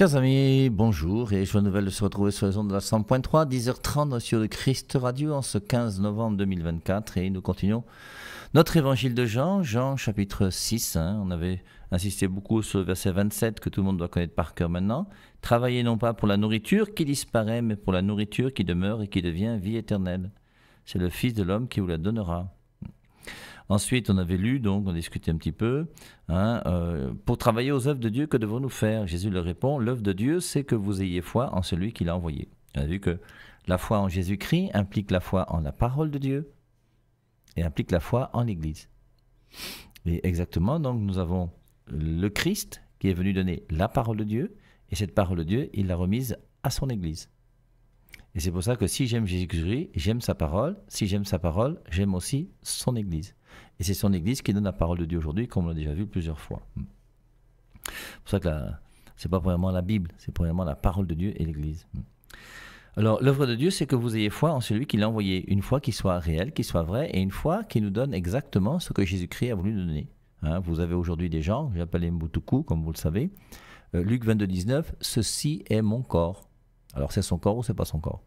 Chers amis, bonjour et joyeux nouvelle de se retrouver sur les ondes de la 100.3, 10h30 sur le Christ Radio en ce 15 novembre 2024 et nous continuons notre évangile de Jean, Jean chapitre 6. Hein. on avait insisté beaucoup sur le verset 27 que tout le monde doit connaître par cœur maintenant. Travaillez non pas pour la nourriture qui disparaît, mais pour la nourriture qui demeure et qui devient vie éternelle. C'est le Fils de l'homme qui vous la donnera. Ensuite, on avait lu, donc on discutait un petit peu. Hein, euh, pour travailler aux œuvres de Dieu, que devons-nous faire Jésus leur répond L'œuvre de Dieu, c'est que vous ayez foi en celui qui l'a envoyé. On a vu que la foi en Jésus-Christ implique la foi en la parole de Dieu et implique la foi en l'Église. Et exactement, donc nous avons le Christ qui est venu donner la parole de Dieu, et cette parole de Dieu, il l'a remise à son Église. Et c'est pour ça que si j'aime Jésus-Christ, j'aime sa parole, si j'aime sa parole, j'aime aussi son Église. Et c'est son Église qui donne la parole de Dieu aujourd'hui, comme on l'a déjà vu plusieurs fois. Hmm. C'est pour ça que ce n'est pas vraiment la Bible, c'est vraiment la parole de Dieu et l'Église. Hmm. Alors, l'œuvre de Dieu, c'est que vous ayez foi en celui qui l'a envoyé, une foi qui soit réelle, qui soit vraie, et une foi qui nous donne exactement ce que Jésus-Christ a voulu nous donner. Hein, vous avez aujourd'hui des gens, j'appelle les Mbutuku, comme vous le savez. Euh, Luc 22, 19, ceci est mon corps. Alors, c'est son corps ou c'est pas son corps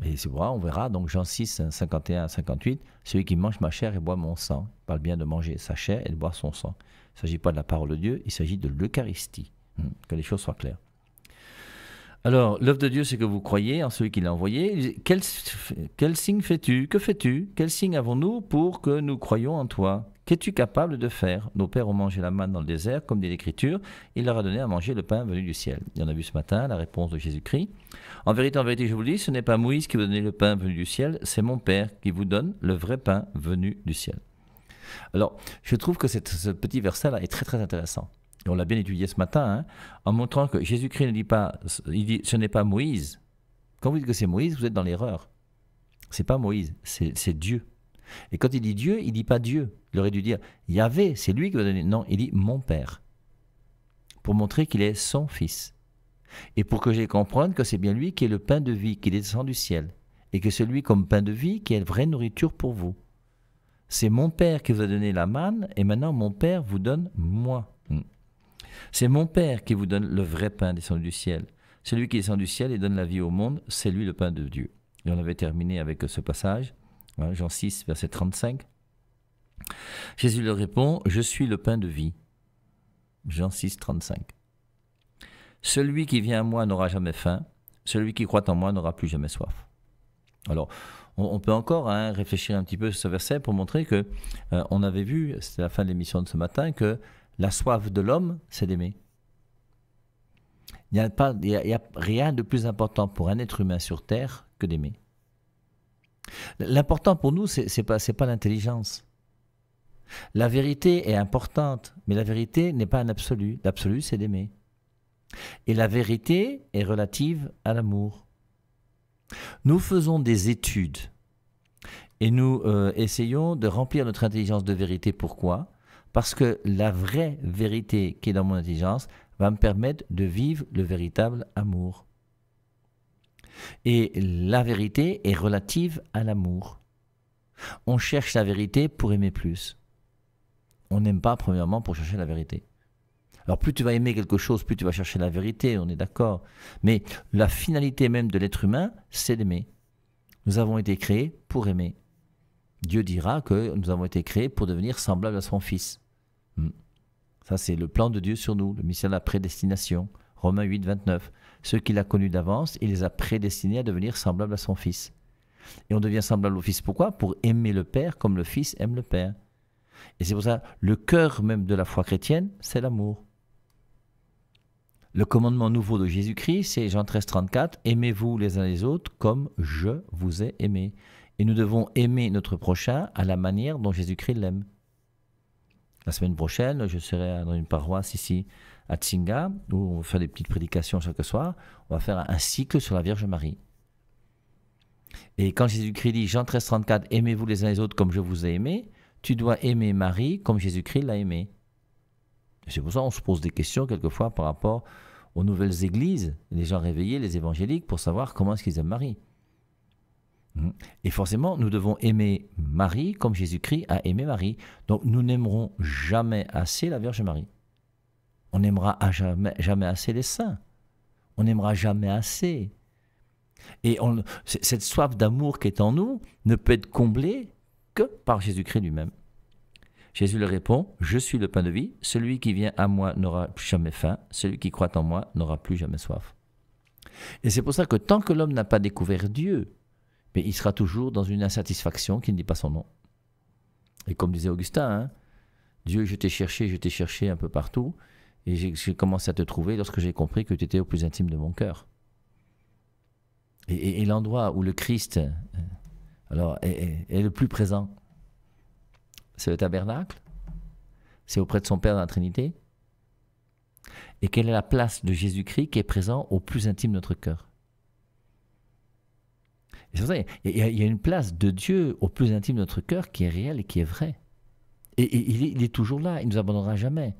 mais c'est vrai, on verra. Donc Jean 6, 51 à 58, celui qui mange ma chair et boit mon sang. Il parle bien de manger sa chair et de boire son sang. Il ne s'agit pas de la parole de Dieu, il s'agit de l'Eucharistie. Hmm, que les choses soient claires. Alors, l'œuvre de Dieu, c'est que vous croyez en celui qui l'a envoyé. Quel, signe fais-tu Que fais-tu Quel signe avons-nous pour que nous croyions en toi Qu'es-tu capable de faire Nos pères ont mangé la manne dans le désert, comme dit l'Écriture. Il leur a donné à manger le pain venu du ciel. Il y en a vu ce matin la réponse de Jésus-Christ. En vérité, en vérité, je vous le dis, ce n'est pas Moïse qui vous donnait le pain venu du ciel, c'est mon Père qui vous donne le vrai pain venu du ciel. Alors, je trouve que ce petit verset-là est très très intéressant on l'a bien étudié ce matin, hein, en montrant que Jésus-Christ ne dit pas, il dit, ce n'est pas Moïse. Quand vous dites que c'est Moïse, vous êtes dans l'erreur. C'est pas Moïse, c'est Dieu. Et quand il dit Dieu, il dit pas Dieu. Il aurait dû dire Yahvé, c'est lui qui va donner. Non, il dit mon Père. Pour montrer qu'il est son fils. Et pour que j'ai comprenne que c'est bien lui qui est le pain de vie, qui descend du ciel. Et que c'est lui comme pain de vie qui est la vraie nourriture pour vous. C'est mon Père qui vous a donné la manne, et maintenant mon Père vous donne moi. Hmm. C'est mon Père qui vous donne le vrai pain descendu du ciel. Celui qui descend du ciel et donne la vie au monde, c'est lui le pain de Dieu. Et on avait terminé avec ce passage, hein, Jean 6, verset 35. Jésus leur répond, Je suis le pain de vie. Jean 6, 35. Celui qui vient à moi n'aura jamais faim, celui qui croit en moi n'aura plus jamais soif. Alors, on, peut encore hein, réfléchir un petit peu sur ce verset pour montrer que euh, on avait vu, c'était la fin de l'émission de ce matin, que la soif de l'homme, c'est d'aimer. Il n'y a, a, rien de plus important pour un être humain sur Terre que d'aimer. L'important pour nous, ce n'est pas, pas l'intelligence. La vérité est importante, mais la vérité n'est pas un absolu. L'absolu, c'est d'aimer. Et la vérité est relative à l'amour. Nous faisons des études et nous euh, essayons de remplir notre intelligence de vérité. Pourquoi parce que la vraie vérité qui est dans mon intelligence va me permettre de vivre le véritable amour. Et la vérité est relative à l'amour. On cherche la vérité pour aimer plus. On n'aime pas, premièrement, pour chercher la vérité. Alors plus tu vas aimer quelque chose, plus tu vas chercher la vérité, on est d'accord. Mais la finalité même de l'être humain, c'est d'aimer. Nous avons été créés pour aimer. Dieu dira que nous avons été créés pour devenir semblables à son Fils. Hmm. Ça, c'est le plan de Dieu sur nous, le mystère de la prédestination. Romains 8, 29. Ceux qu'il a connus d'avance, il les a prédestinés à devenir semblables à son Fils. Et on devient semblable au Fils. Pourquoi Pour aimer le Père comme le Fils aime le Père. Et c'est pour ça, le cœur même de la foi chrétienne, c'est l'amour. Le commandement nouveau de Jésus-Christ, c'est Jean 13, 34, Aimez-vous les uns les autres comme je vous ai aimé. Et nous devons aimer notre prochain à la manière dont Jésus-Christ l'aime. La semaine prochaine, je serai dans une paroisse ici à Tsinga, où on va faire des petites prédications chaque soir. On va faire un cycle sur la Vierge Marie. Et quand Jésus-Christ dit, Jean 13, 34, aimez-vous les uns les autres comme je vous ai aimé, tu dois aimer Marie comme Jésus-Christ l'a aimé. C'est pour ça qu'on se pose des questions quelquefois par rapport aux nouvelles églises, les gens réveillés, les évangéliques, pour savoir comment est-ce qu'ils aiment Marie. Mhm. Et forcément, nous devons aimer Marie comme Jésus-Christ a aimé Marie. Donc nous n'aimerons jamais assez la Vierge Marie. On n'aimera jamais, jamais assez les saints. On n'aimera jamais assez. Et cette soif d'amour qui est en nous ne peut être comblée que par Jésus-Christ lui-même. Jésus lui répond, Je suis le pain de vie, celui qui vient à moi n'aura jamais faim, celui qui croit en moi n'aura plus jamais soif. Et c'est pour ça que tant que l'homme n'a pas découvert Dieu, mais il sera toujours dans une insatisfaction qui ne dit pas son nom. Et comme disait Augustin, hein, Dieu, je t'ai cherché, je t'ai cherché un peu partout, et j'ai commencé à te trouver lorsque j'ai compris que tu étais au plus intime de mon cœur. Et, l'endroit où le Christ euh, alors, est, est le plus présent, c'est le tabernacle, c'est auprès de son Père dans la Trinité. Et quelle est la place de Jésus-Christ qui est présent au plus intime de notre cœur c'est ça, il y, a, une place de Dieu au plus intime de notre cœur qui est réelle et qui est vraie. Et, il, est, toujours là, il ne nous abandonnera jamais.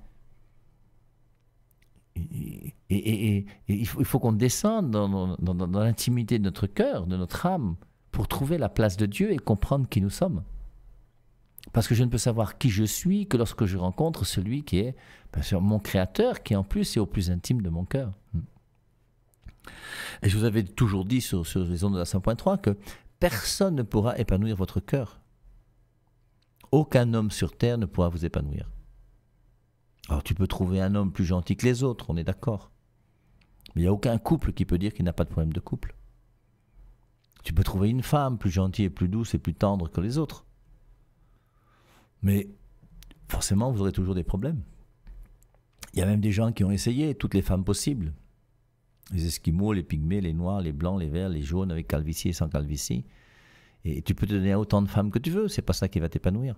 Et, il faut, qu'on descende dans, l'intimité de notre cœur, de notre âme, pour trouver la place de Dieu et comprendre qui nous sommes. Parce que je ne peux savoir qui je suis que lorsque je rencontre celui qui est mon créateur, qui en plus est au plus intime de mon cœur. Et je vous avais toujours dit sur, les ondes de la 100.3 que personne ne pourra épanouir votre cœur. Aucun homme sur Terre ne pourra vous épanouir. Alors tu peux trouver un homme plus gentil que les autres, on est d'accord. Mais il n'y a aucun couple qui peut dire qu'il n'a pas de problème de couple. Tu peux trouver une femme plus gentille et plus douce et plus tendre que les autres. Mais forcément, vous aurez toujours des problèmes. Il y a même des gens qui ont essayé toutes les femmes possibles les Esquimaux, les Pygmées, les Noirs, les Blancs, les Verts, les Jaunes, avec calvitie et sans calvitie. Et tu peux te donner autant de femmes que tu veux, c'est pas ça qui va t'épanouir.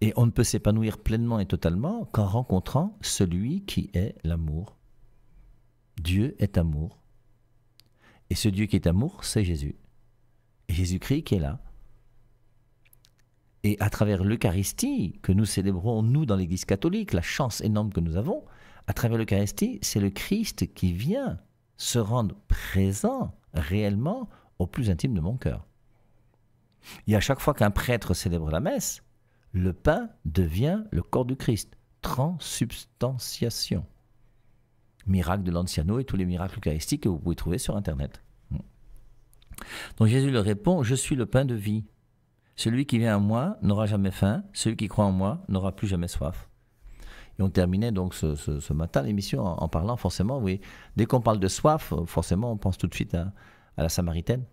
Et on ne peut s'épanouir pleinement et totalement qu'en rencontrant celui qui est l'amour. Dieu est amour. Et ce Dieu qui est amour, c'est Jésus. Jésus-Christ qui est là. Et à travers l'Eucharistie que nous célébrons, nous, dans l'Église catholique, la chance énorme que nous avons, à travers l'Eucharistie, c'est le Christ qui vient se rendre présent réellement au plus intime de mon cœur. Et à chaque fois qu'un prêtre célèbre la messe, le pain devient le corps du Christ. Transubstantiation. Miracle de l'Anciano et tous les miracles eucharistiques que vous pouvez trouver sur Internet. Donc Jésus leur répond, je suis le pain de vie. Celui qui vient à moi n'aura jamais faim, celui qui croit en moi n'aura plus jamais soif. Et on terminait donc ce, matin l'émission en, parlant forcément, oui, dès qu'on parle de soif, euh, forcément on pense tout de suite à, la Samaritaine.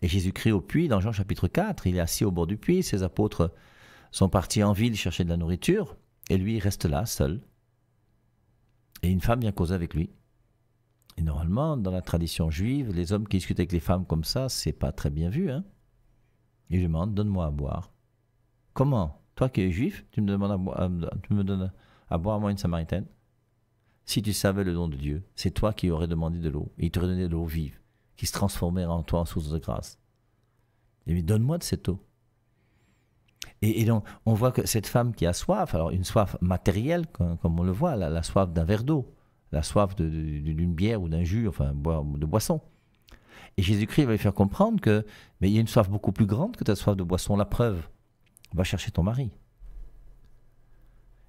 Et Jésus-Christ au puits, dans Jean chapitre 4, il est assis au bord du puits, ses apôtres sont partis en ville chercher de la nourriture, et lui reste là, seul. Et une femme vient causer avec lui. Et normalement, dans la tradition juive, les hommes qui discutent avec les femmes comme ça, c'est pas très bien vu. Hein et lui demande, donne-moi à boire. Comment toi qui es juif, tu me, demandes à donnes à boire à moi une samaritaine. Si tu savais le don de Dieu, c'est toi qui aurais demandé de l'eau, et il te redonnait de l'eau vive, qui se transformait en toi en source de grâce. Et lui, donne-moi de cette eau. Et, donc, on voit que cette femme qui a soif, alors une soif matérielle, comme, on le voit, la, la soif d'un verre d'eau, la soif d'une bière ou d'un jus, enfin de boisson. Et Jésus-Christ va lui faire comprendre que, mais il y a une soif beaucoup plus grande que ta soif de boisson. La preuve, va chercher ton mari.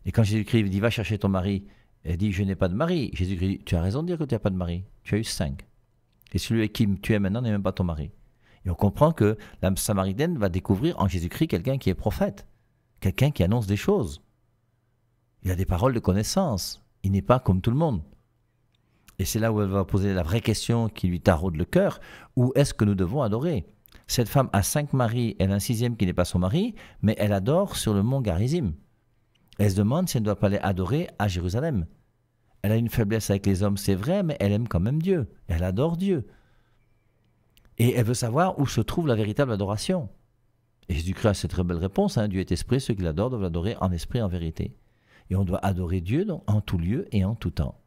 Et quand Jésus-Christ dit, va chercher ton mari, elle dit, je n'ai pas de mari. Jésus-Christ dit, tu as raison de dire que tu n'as pas de mari. Tu as eu cinq. Et celui avec qui tu es maintenant n'est même pas ton mari. Et on comprend que l'âme samaritaine va découvrir en Jésus-Christ quelqu'un qui est prophète, quelqu'un qui annonce des choses. Il a des paroles de connaissance. Il n'est pas comme tout le monde. Et c'est là où elle va poser la vraie question qui lui taraude le cœur. Où est-ce que nous devons adorer cette femme a cinq maris, elle a un sixième qui n'est pas son mari, mais elle adore sur le mont Garizim. Elle se demande si elle ne doit pas aller adorer à Jérusalem. Elle a une faiblesse avec les hommes, c'est vrai, mais elle aime quand même Dieu. Elle adore Dieu. Et elle veut savoir où se trouve la véritable adoration. Et Jésus-Christ a cette très belle réponse hein. Dieu est esprit, ceux qui l'adorent doivent l'adorer en esprit, en vérité. Et on doit adorer Dieu en tout lieu et en tout temps.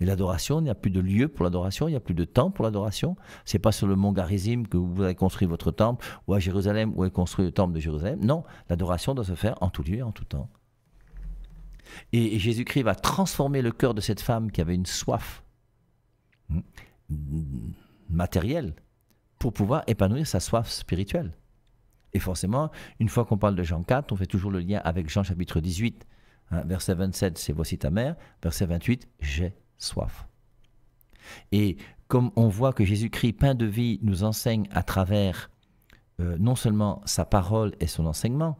Et l'adoration, il n'y a plus de lieu pour l'adoration, il n'y a plus de temps pour l'adoration. C'est pas sur le mont Garizim que vous avez construit votre temple, ou à Jérusalem où est construit le temple de Jérusalem. Non, l'adoration doit se faire en tout lieu et en tout temps. Et, Jésus-Christ va transformer le cœur de cette femme qui avait une soif hmm, matérielle pour pouvoir épanouir sa soif spirituelle. Et forcément, une fois qu'on parle de Jean 4, on fait toujours le lien avec Jean chapitre 18. Hein, verset 27, c'est voici ta mère. Verset 28, j'ai soif. Et comme on voit que Jésus-Christ, pain de vie, nous enseigne à travers euh, non seulement sa parole et son enseignement,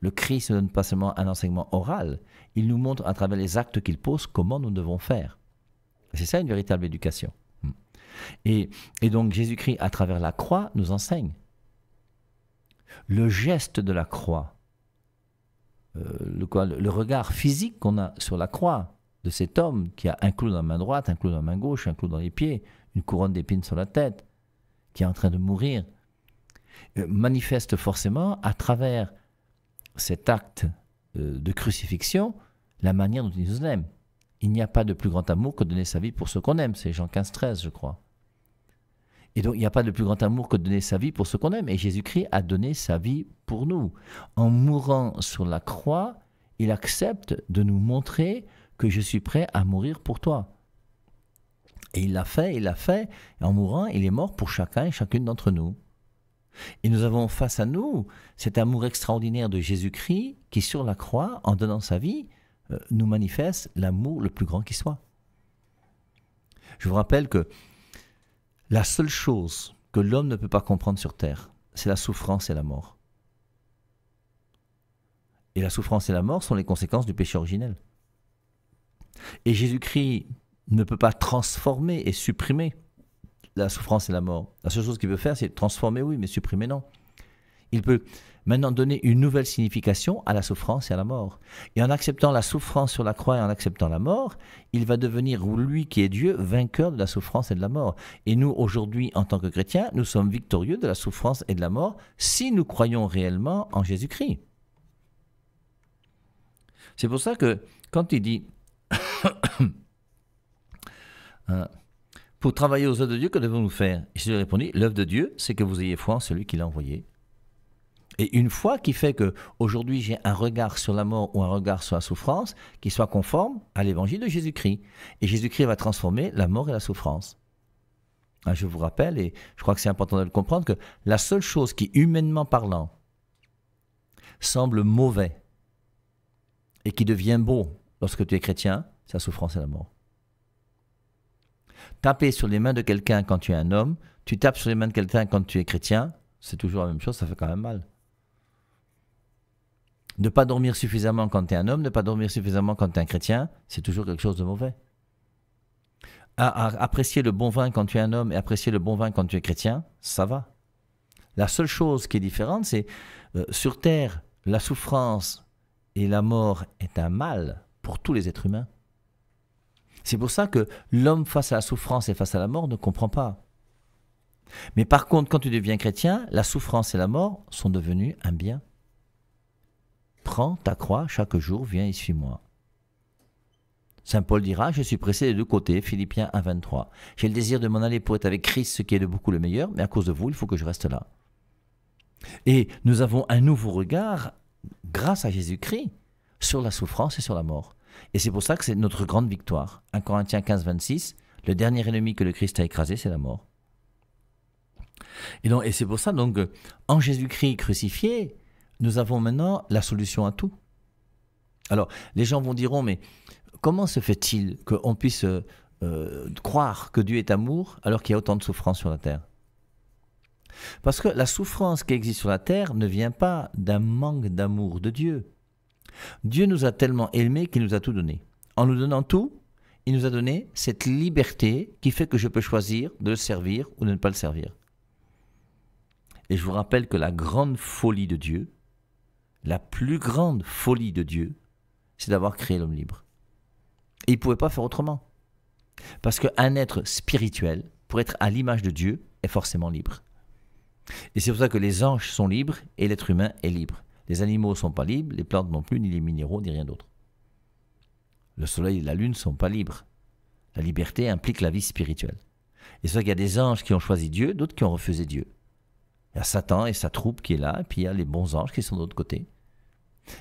le Christ ne donne pas seulement un enseignement oral, il nous montre à travers les actes qu'il pose comment nous devons faire. C'est ça une véritable éducation. Hmm. Et, donc Jésus-Christ, à travers la croix, nous enseigne. Le geste de la croix, euh, le regard physique qu'on a sur la croix, de cet homme qui a un clou dans la main droite, un clou dans la main gauche, un clou dans les pieds, une couronne d'épines sur la tête, qui est en train de mourir, euh, manifeste forcément à travers cet acte euh, de crucifixion la manière dont il nous aime. Il n'y a pas de plus grand amour que donner sa vie pour ceux qu'on aime. C'est Jean 15, 13, je crois. Et donc, il n'y a pas de plus grand amour que de donner sa vie pour ceux qu'on aime. Et Jésus-Christ a donné sa vie pour nous. En mourant sur la croix, il accepte de nous montrer que je suis prêt à mourir pour toi. Et il l'a fait, il l'a fait, et en mourant, il est mort pour chacun et chacune d'entre nous. Et nous avons face à nous cet amour extraordinaire de Jésus-Christ qui, sur la croix, en donnant sa vie, euh, nous manifeste l'amour le plus grand qui soit. Je vous rappelle que la seule chose que l'homme ne peut pas comprendre sur Terre, c'est la souffrance et la mort. Et la souffrance et la mort sont les conséquences du péché originel. Et Jésus-Christ ne peut pas transformer et supprimer la souffrance et la mort. La seule chose qu'il peut faire, c'est transformer, oui, mais supprimer, non. Il peut maintenant donner une nouvelle signification à la souffrance et à la mort. Et en acceptant la souffrance sur la croix et en acceptant la mort, il va devenir, lui qui est Dieu, vainqueur de la souffrance et de la mort. Et nous, aujourd'hui, en tant que chrétiens, nous sommes victorieux de la souffrance et de la mort si nous croyons réellement en Jésus-Christ. C'est pour ça que quand il dit pour travailler aux œuvres de Dieu, que devons-nous faire Jésus lui répondit, l'œuvre de Dieu, c'est que vous ayez foi en celui qui l'a envoyé. Et une foi qui fait que aujourd'hui j'ai un regard sur la mort ou un regard sur la souffrance qui soit conforme à l'évangile de Jésus-Christ. Et Jésus-Christ va transformer la mort et la souffrance. Ah, je vous rappelle, et je crois que c'est important de le comprendre, que la seule chose qui, humainement parlant, semble mauvais et qui devient beau, Lorsque tu es chrétien, sa souffrance et la mort. Taper sur les mains de quelqu'un quand tu es un homme, tu tapes sur les mains de quelqu'un quand tu es chrétien, c'est toujours la même chose, ça fait quand même mal. Ne pas dormir suffisamment quand tu es un homme, ne pas dormir suffisamment quand tu es un chrétien, c'est toujours quelque chose de mauvais. apprécier le bon vin quand tu es un homme et apprécier le bon vin quand tu es chrétien, ça va. La seule chose qui est différente, c'est euh, sur Terre, la souffrance et la mort est un mal pour tous les êtres humains. C'est pour ça que l'homme face à la souffrance et face à la mort ne comprend pas. Mais par contre, quand tu deviens chrétien, la souffrance et la mort sont devenus un bien. Prends ta croix chaque jour, viens et suis-moi. Saint Paul dira, je suis pressé des deux côtés, Philippiens 1, 23. J'ai le désir de m'en aller pour être avec Christ, ce qui est de beaucoup le meilleur, mais à cause de vous, il faut que je reste là. Et nous avons un nouveau regard grâce à Jésus-Christ sur la souffrance et sur la mort. Et c'est pour ça que c'est notre grande victoire. 1 Corinthiens 15, 26, le dernier ennemi que le Christ a écrasé, c'est la mort. Et, donc, et c'est pour ça, donc, en Jésus-Christ crucifié, nous avons maintenant la solution à tout. Alors, les gens vont dire, mais comment se fait-il qu'on puisse euh, croire que Dieu est amour alors qu'il y a autant de souffrance sur la terre Parce que la souffrance qui existe sur la terre ne vient pas d'un manque d'amour de Dieu. Dieu nous a tellement aimés qu'il nous a tout donné. En nous donnant tout, il nous a donné cette liberté qui fait que je peux choisir de le servir ou de ne pas le servir. Et je vous rappelle que la grande folie de Dieu, la plus grande folie de Dieu, c'est d'avoir créé l'homme libre. Et il ne pouvait pas faire autrement. Parce qu'un être spirituel, pour être à l'image de Dieu, est forcément libre. Et c'est pour ça que les anges sont libres et l'être humain est libre. Les animaux ne sont pas libres, les plantes non plus, ni les minéraux, ni rien d'autre. Le soleil et la lune ne sont pas libres. La liberté implique la vie spirituelle. Et c'est vrai qu'il y a des anges qui ont choisi Dieu, d'autres qui ont refusé Dieu. Il y a Satan et sa troupe qui est là, et puis il y a les bons anges qui sont de l'autre côté.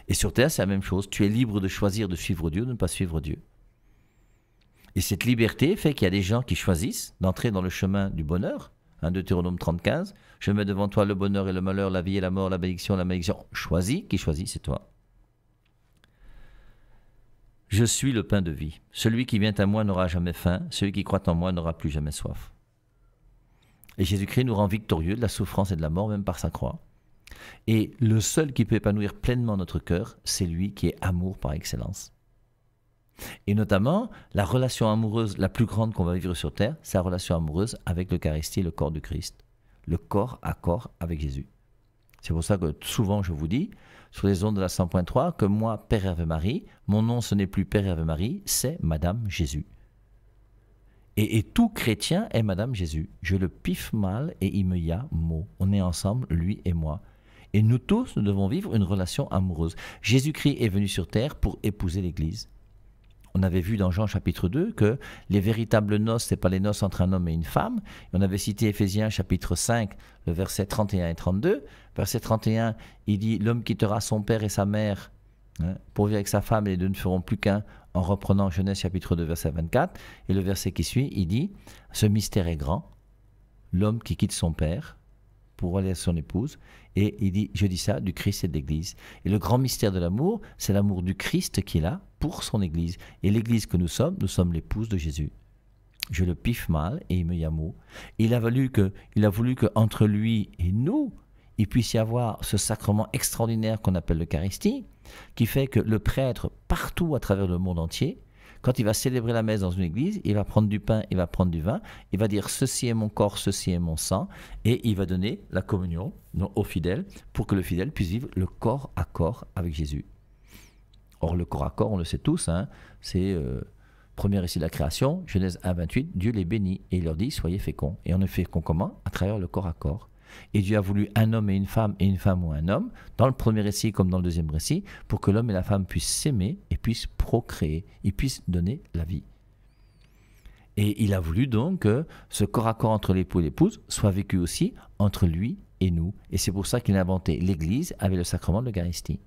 Et sur Terre, c'est la même chose. Tu es libre de choisir de suivre Dieu, ou de ne pas suivre Dieu. Et cette liberté fait qu'il y a des gens qui choisissent d'entrer dans le chemin du bonheur, hein, Deutéronome 35. Je mets devant toi le bonheur et le malheur, la vie et la mort, la bénédiction, la malédiction. Choisis, qui choisit, c'est toi. Je suis le pain de vie. Celui qui vient à moi n'aura jamais faim, celui qui croit en moi n'aura plus jamais soif. Et Jésus-Christ nous rend victorieux de la souffrance et de la mort, même par sa croix. Et le seul qui peut épanouir pleinement notre cœur, c'est lui qui est amour par excellence. Et notamment, la relation amoureuse la plus grande qu'on va vivre sur Terre, c'est la relation amoureuse avec l'Eucharistie et le corps du Christ. Le corps à corps avec Jésus. C'est pour ça que souvent je vous dis, sur les ondes de la 100.3, que moi, Père Hervé Marie, mon nom ce n'est plus Père Hervé Marie, c'est Madame Jésus. Et, tout chrétien est Madame Jésus. Je le piffe mal et il me y a mot. On est ensemble, lui et moi. Et nous tous, nous devons vivre une relation amoureuse. Jésus-Christ est venu sur terre pour épouser l'Église on avait vu dans Jean chapitre 2 que les véritables noces, ce n'est pas les noces entre un homme et une femme. on avait cité Ephésiens chapitre 5, le verset 31 et 32. Verset 31, il dit L'homme quittera son père et sa mère hein, pour vivre avec sa femme et les deux ne feront plus qu'un, en reprenant Genèse chapitre 2, verset 24. Et le verset qui suit, il dit Ce mystère est grand. L'homme qui quitte son père pour aller à son épouse. Et il dit, je dis ça, du Christ et de l'Église. Et le grand mystère de l'amour, c'est l'amour du Christ qui est là pour son Église. Et l'Église que nous sommes, nous sommes l'épouse de Jésus. Je le piffe mal et il me y Il a voulu que, il a voulu que entre lui et nous, il puisse y avoir ce sacrement extraordinaire qu'on appelle l'Eucharistie, qui fait que le prêtre, partout à travers le monde entier, quand il va célébrer la messe dans une église, il va prendre du pain, il va prendre du vin, il va dire ceci est mon corps, ceci est mon sang, et il va donner la communion aux fidèles pour que le fidèle puisse vivre le corps à corps avec Jésus. Or, le corps à corps, on le sait tous, hein, c'est le euh, premier récit de la création, Genèse 1, 28, Dieu les bénit et il leur dit soyez féconds. Et on est féconds comment À travers le corps à corps. Et Dieu a voulu un homme et une femme, et une femme ou un homme, dans le premier récit comme dans le deuxième récit, pour que l'homme et la femme puissent s'aimer et puissent procréer, et puissent donner la vie. Et il a voulu donc que ce corps à corps entre l'époux et l'épouse soit vécu aussi entre lui et nous. Et c'est pour ça qu'il a inventé l'Église avec le sacrement de l'Eucharistie.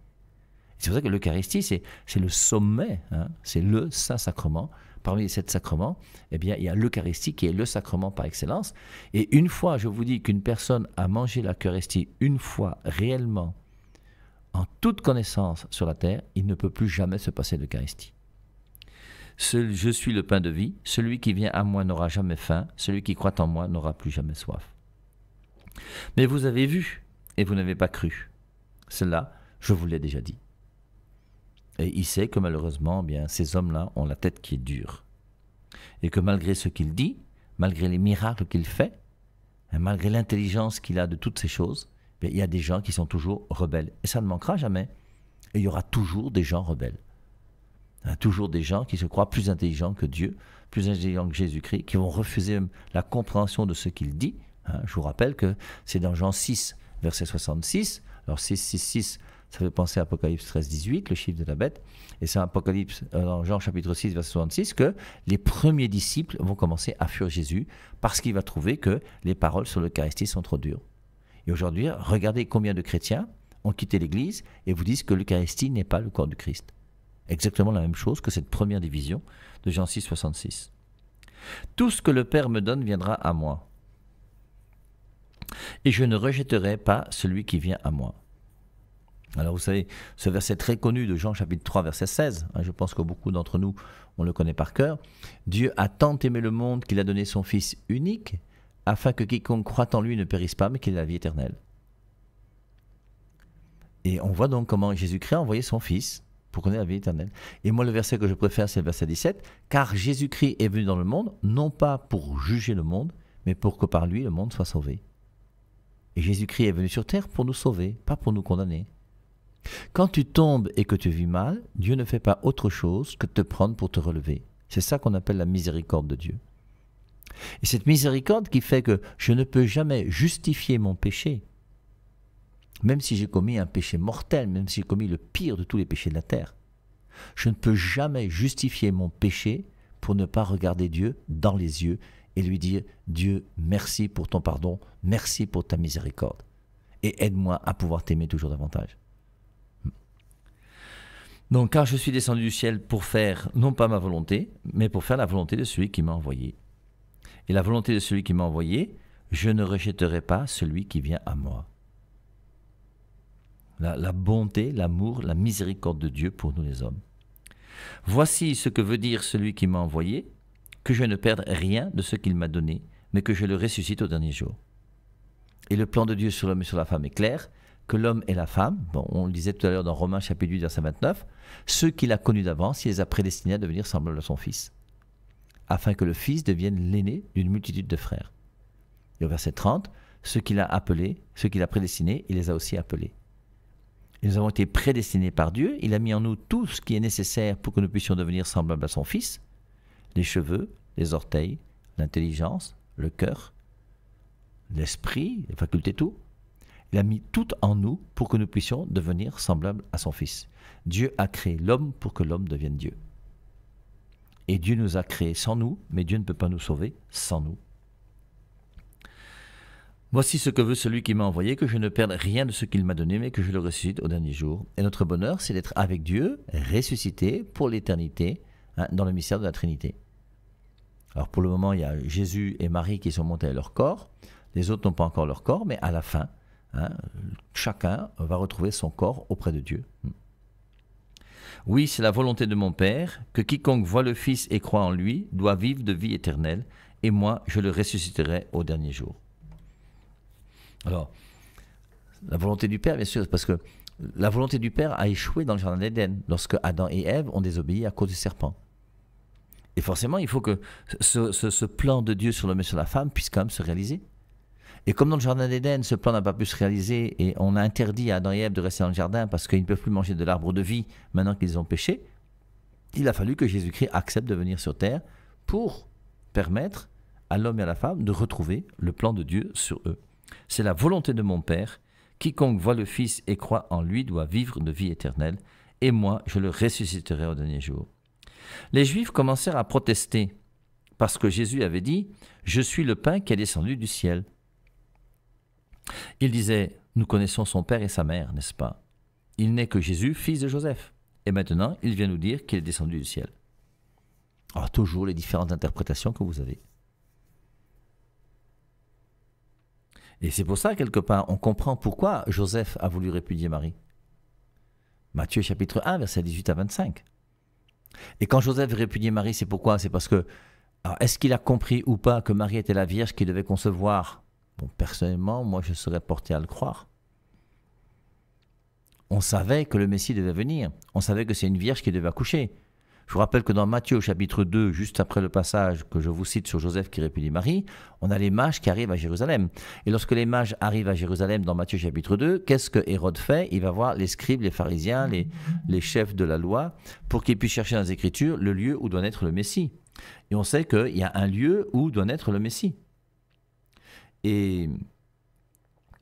C'est pour ça que l'Eucharistie, c'est le sommet, hein, c'est le Saint-Sacrement parmi les sept sacrements, eh bien, il y a l'Eucharistie qui est le sacrement par excellence. Et une fois, je vous dis qu'une personne a mangé l'Eucharistie une fois réellement, en toute connaissance sur la terre, il ne peut plus jamais se passer l'Eucharistie. Je suis le pain de vie, celui qui vient à moi n'aura jamais faim, celui qui croit en moi n'aura plus jamais soif. Mais vous avez vu et vous n'avez pas cru. Cela, je vous l'ai déjà dit. Et il sait que malheureusement, eh bien, ces hommes-là ont la tête qui est dure. Et que malgré ce qu'il dit, malgré les miracles qu'il fait, hein, malgré l'intelligence qu'il a de toutes ces choses, eh il y a des gens qui sont toujours rebelles. Et ça ne manquera jamais. Et il y aura toujours des gens rebelles. Hein, toujours des gens qui se croient plus intelligents que Dieu, plus intelligents que Jésus-Christ, qui vont refuser la compréhension de ce qu'il dit. Hein, je vous rappelle que c'est dans Jean 6, verset 66. Alors 6, 6, 6, ça fait penser à Apocalypse 13, 18, le chiffre de la bête. Et c'est Apocalypse, euh, dans Jean chapitre 6, verset 66, que les premiers disciples vont commencer à fuir Jésus parce qu'il va trouver que les paroles sur l'Eucharistie sont trop dures. Et aujourd'hui, regardez combien de chrétiens ont quitté l'Église et vous disent que l'Eucharistie n'est pas le corps du Christ. Exactement la même chose que cette première division de Jean 6, 66. Tout ce que le Père me donne viendra à moi. Et je ne rejetterai pas celui qui vient à moi alors vous savez, ce verset très connu de Jean chapitre 3 verset 16, hein, je pense que beaucoup d'entre nous, on le connaît par cœur, Dieu a tant aimé le monde qu'il a donné son Fils unique, afin que quiconque croit en lui ne périsse pas, mais qu'il ait la vie éternelle. Et on voit donc comment Jésus-Christ a envoyé son Fils pour qu'on ait la vie éternelle. Et moi, le verset que je préfère, c'est le verset 17, car Jésus-Christ est venu dans le monde, non pas pour juger le monde, mais pour que par lui le monde soit sauvé. Et Jésus-Christ est venu sur terre pour nous sauver, pas pour nous condamner. Quand tu tombes et que tu vis mal, Dieu ne fait pas autre chose que te prendre pour te relever. C'est ça qu'on appelle la miséricorde de Dieu. Et cette miséricorde qui fait que je ne peux jamais justifier mon péché, même si j'ai commis un péché mortel, même si j'ai commis le pire de tous les péchés de la terre, je ne peux jamais justifier mon péché pour ne pas regarder Dieu dans les yeux et lui dire Dieu, merci pour ton pardon, merci pour ta miséricorde, et aide-moi à pouvoir t'aimer toujours davantage. Donc quand je suis descendu du ciel pour faire non pas ma volonté, mais pour faire la volonté de celui qui m'a envoyé. Et la volonté de celui qui m'a envoyé, je ne rejetterai pas celui qui vient à moi. La, bonté, l'amour, la miséricorde de Dieu pour nous les hommes. Voici ce que veut dire celui qui m'a envoyé, que je ne perde rien de ce qu'il m'a donné, mais que je le ressuscite au dernier jour. Et le plan de Dieu sur l'homme et sur la femme est clair, que l'homme et la femme, bon, on le disait tout à l'heure dans Romains chapitre 8, verset 29, ceux qu'il a connus d'avance, il les a prédestinés à devenir semblables à son fils, afin que le fils devienne l'aîné d'une multitude de frères. Et au verset 30, ceux qu'il a appelés, ceux qu'il a prédestinés, il les a aussi appelés. Et nous avons été prédestinés par Dieu, il a mis en nous tout ce qui est nécessaire pour que nous puissions devenir semblables à son fils, les cheveux, les orteils, l'intelligence, le cœur, l'esprit, les facultés, tout. Il a mis tout en nous pour que nous puissions devenir semblables à son Fils. Dieu a créé l'homme pour que l'homme devienne Dieu. Et Dieu nous a créés sans nous, mais Dieu ne peut pas nous sauver sans nous. Voici ce que veut celui qui m'a envoyé, que je ne perde rien de ce qu'il m'a donné, mais que je le ressuscite au dernier jour. Et notre bonheur, c'est d'être avec Dieu, ressuscité pour l'éternité, hein, dans le mystère de la Trinité. Alors pour le moment, il y a Jésus et Marie qui sont montés à leur corps. Les autres n'ont pas encore leur corps, mais à la fin, Hein, chacun va retrouver son corps auprès de Dieu. Oui, c'est la volonté de mon Père, que quiconque voit le Fils et croit en lui doit vivre de vie éternelle, et moi je le ressusciterai au dernier jour. Alors, la volonté du Père, bien sûr, parce que la volonté du Père a échoué dans le Jardin d'Éden, lorsque Adam et Ève ont désobéi à cause du serpent. Et forcément, il faut que ce, ce plan de Dieu sur l'homme et sur la femme puisse quand même se réaliser. Et comme dans le jardin d'Éden, ce plan n'a pas pu se réaliser et on a interdit à Adam et Ève de rester dans le jardin parce qu'ils ne peuvent plus manger de l'arbre de vie maintenant qu'ils ont péché, il a fallu que Jésus-Christ accepte de venir sur terre pour permettre à l'homme et à la femme de retrouver le plan de Dieu sur eux. C'est la volonté de mon Père. Quiconque voit le Fils et croit en lui doit vivre de vie éternelle, et moi je le ressusciterai au dernier jour. Les Juifs commencèrent à protester parce que Jésus avait dit Je suis le pain qui est descendu du ciel. Il disait, nous connaissons son père et sa mère, n'est-ce pas Il n'est que Jésus, fils de Joseph. Et maintenant, il vient nous dire qu'il est descendu du ciel. Alors ah, toujours les différentes interprétations que vous avez. Et c'est pour ça, quelque part, on comprend pourquoi Joseph a voulu répudier Marie. Matthieu chapitre 1, verset 18 à 25. Et quand Joseph répudiait Marie, c'est pourquoi C'est parce que, est-ce qu'il a compris ou pas que Marie était la Vierge qui devait concevoir Bon, personnellement, moi, je serais porté à le croire. On savait que le Messie devait venir. On savait que c'est une vierge qui devait accoucher. Je vous rappelle que dans Matthieu, chapitre 2, juste après le passage que je vous cite sur Joseph qui répudie Marie, on a les mages qui arrivent à Jérusalem. Et lorsque les mages arrivent à Jérusalem dans Matthieu, chapitre 2, qu'est-ce que Hérode fait Il va voir les scribes, les pharisiens, les, les chefs de la loi, pour qu'ils puissent chercher dans les Écritures le lieu où doit naître le Messie. Et on sait qu'il y a un lieu où doit naître le Messie. Et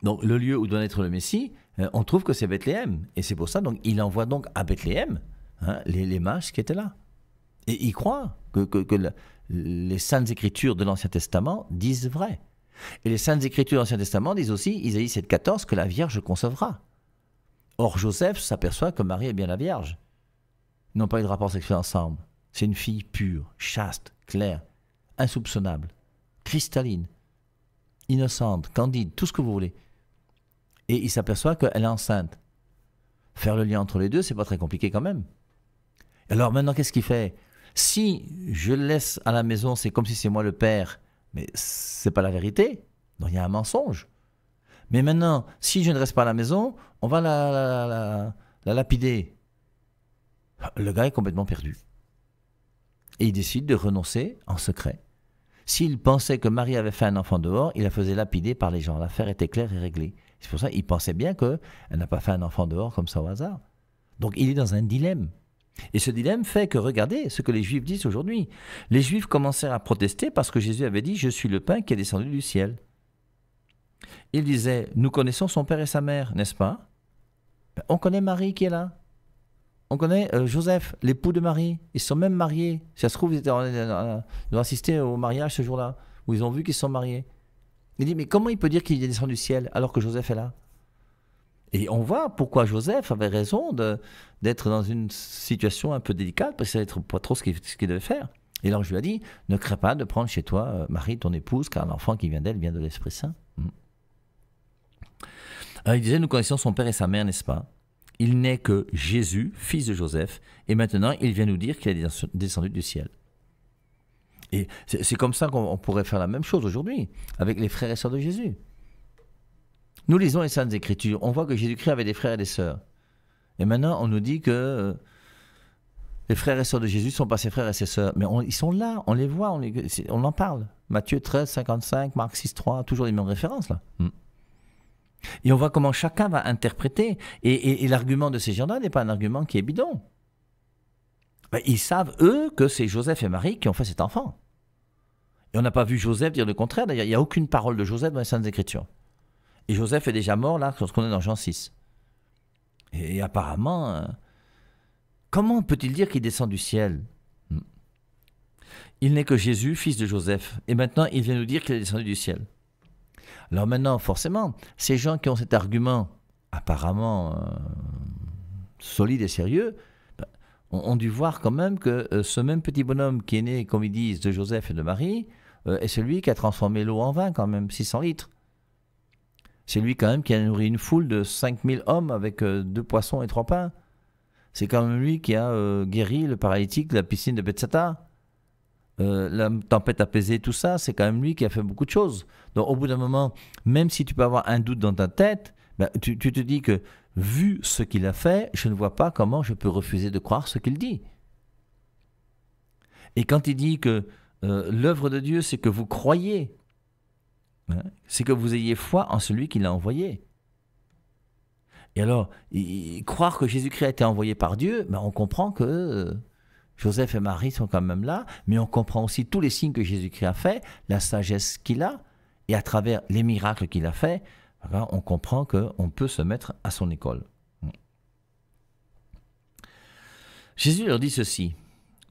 donc le lieu où doit naître le Messie, euh, on trouve que c'est Bethléem. Et c'est pour ça, donc il envoie donc à Bethléem hein, les, les mages qui étaient là. Et il croit que, les saintes écritures de l'Ancien Testament disent vrai. Et les saintes écritures de l'Ancien Testament disent aussi, Isaïe 7,14, que la Vierge concevra. Or Joseph s'aperçoit que Marie est bien la Vierge. Ils n'ont pas eu de rapport sexuel ensemble. C'est une fille pure, chaste, claire, insoupçonnable, cristalline, innocente, candide, tout ce que vous voulez. Et il s'aperçoit qu'elle est enceinte. Faire le lien entre les deux, c'est pas très compliqué quand même. Alors maintenant, qu'est-ce qu'il fait Si je le laisse à la maison, c'est comme si c'est moi le père, mais c'est pas la vérité. Donc il y a un mensonge. Mais maintenant, si je ne reste pas à la maison, on va la, la, la lapider. Le gars est complètement perdu. Et il décide de renoncer en secret s'il pensait que Marie avait fait un enfant dehors, il la faisait lapider par les gens. L'affaire était claire et réglée. C'est pour ça qu'il pensait bien qu'elle n'a pas fait un enfant dehors comme ça au hasard. Donc il est dans un dilemme. Et ce dilemme fait que, regardez ce que les Juifs disent aujourd'hui. Les Juifs commencèrent à protester parce que Jésus avait dit Je suis le pain qui est descendu du ciel. Il disait « Nous connaissons son père et sa mère, n'est-ce pas ben, On connaît Marie qui est là on connaît euh, Joseph, l'époux de Marie. Ils sont même mariés. ça se trouve, ils, étaient, ont assisté au mariage ce jour-là, où ils ont vu qu'ils sont mariés. Il dit, mais comment il peut dire qu'il est descendu du ciel alors que Joseph est là Et on voit pourquoi Joseph avait raison d'être dans une situation un peu délicate, parce que ça savait pas trop ce qu'il devait faire. Et l'ange lui a dit, ne crains pas de prendre chez toi euh, Marie, ton épouse, car l'enfant qui vient d'elle vient de l'Esprit Saint. Alors hmm. euh, il disait, nous connaissons son père et sa mère, n'est-ce pas il n'est que Jésus, fils de Joseph, et maintenant il vient nous dire qu'il est descendu du ciel. Et c'est comme ça qu'on pourrait faire la même chose aujourd'hui, avec les frères et sœurs de Jésus. Nous lisons les Saintes Écritures, on voit que Jésus-Christ avait des frères et des sœurs. Et maintenant, on nous dit que euh, les frères et sœurs de Jésus sont pas ses frères et ses sœurs. Mais ils sont là, on les voit, on, en parle. Matthieu 13, 55, Marc 6, 3, toujours les mêmes références là. Hmm. Et on voit comment chacun va interpréter. Et, l'argument de ces gens-là n'est pas un argument qui est bidon. Ben, ils savent, eux, que c'est Joseph et Marie qui ont fait cet enfant. Et on n'a pas vu Joseph dire le contraire. D'ailleurs, il n'y a aucune parole de Joseph dans les Saintes Écritures. Et Joseph est déjà mort, là, qu'on est dans Jean 6. Et, apparemment, euh, comment peut-il dire qu'il descend du ciel hmm. Il n'est que Jésus, fils de Joseph. Et maintenant, il vient nous dire qu'il est descendu du ciel. Alors maintenant, forcément, ces gens qui ont cet argument apparemment euh, solide et sérieux, ben, ont, dû voir quand même que euh, ce même petit bonhomme qui est né, comme ils disent, de Joseph et de Marie, euh, est celui qui a transformé l'eau en vin quand même, 600 litres. C'est lui quand même qui a nourri une foule de 5000 hommes avec deux poissons et trois pains. C'est quand même lui qui a guéri le paralytique de la piscine de Bethsata. Euh, la tempête apaisée, tout ça, c'est quand même lui qui a fait beaucoup de choses. Donc au bout d'un moment, même si tu peux avoir un doute dans ta tête, ben, tu, te dis que vu ce qu'il a fait, je ne vois pas comment je peux refuser de croire ce qu'il dit. Et quand il dit que euh, l'œuvre de Dieu, c'est que vous croyez, hein, c'est que vous ayez foi en celui qui l'a envoyé. Et alors, croire que Jésus-Christ a été envoyé par Dieu, ben, on comprend que euh, Joseph et Marie sont quand même là, mais on comprend aussi tous les signes que Jésus-Christ a fait, la sagesse qu'il a, et à travers les miracles qu'il a fait, on comprend qu'on peut se mettre à son école. Mm. Jésus leur dit ceci,